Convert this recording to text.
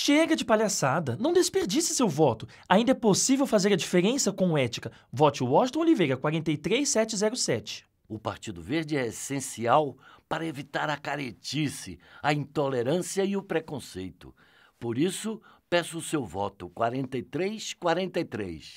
Chega de palhaçada, não desperdice seu voto. Ainda é possível fazer a diferença com ética. Vote Washington Oliveira 43707. O Partido Verde é essencial para evitar a caretice, a intolerância e o preconceito. Por isso, peço o seu voto 4343.